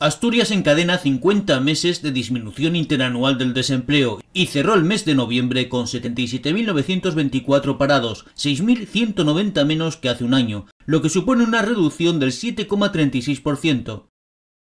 Asturias encadena 50 meses de disminución interanual del desempleo y cerró el mes de noviembre con 77.924 parados, 6.190 menos que hace un año, lo que supone una reducción del 7,36%.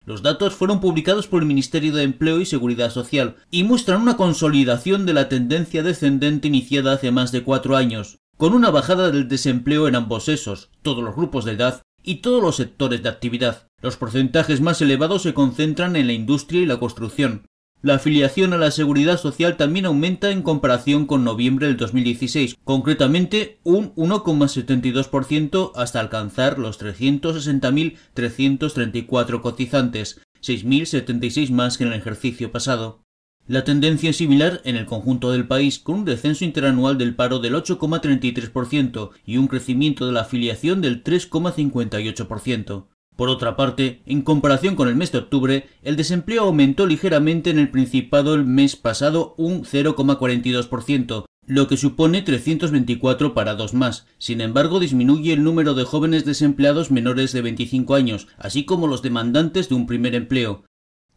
Los datos fueron publicados por el Ministerio de Empleo y Seguridad Social y muestran una consolidación de la tendencia descendente iniciada hace más de cuatro años, con una bajada del desempleo en ambos sexos, todos los grupos de edad y todos los sectores de actividad. Los porcentajes más elevados se concentran en la industria y la construcción. La afiliación a la seguridad social también aumenta en comparación con noviembre del 2016, concretamente un 1,72% hasta alcanzar los 360.334 cotizantes, 6.076 más que en el ejercicio pasado. La tendencia es similar en el conjunto del país, con un descenso interanual del paro del 8,33% y un crecimiento de la afiliación del 3,58%. Por otra parte, en comparación con el mes de octubre, el desempleo aumentó ligeramente en el Principado el mes pasado un 0,42%, lo que supone 324 parados más. Sin embargo, disminuye el número de jóvenes desempleados menores de 25 años, así como los demandantes de un primer empleo.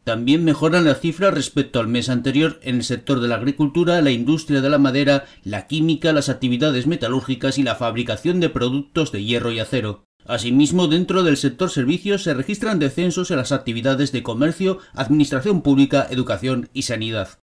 También mejoran las cifras respecto al mes anterior en el sector de la agricultura, la industria de la madera, la química, las actividades metalúrgicas y la fabricación de productos de hierro y acero. Asimismo, dentro del sector servicios se registran descensos en las actividades de comercio, administración pública, educación y sanidad.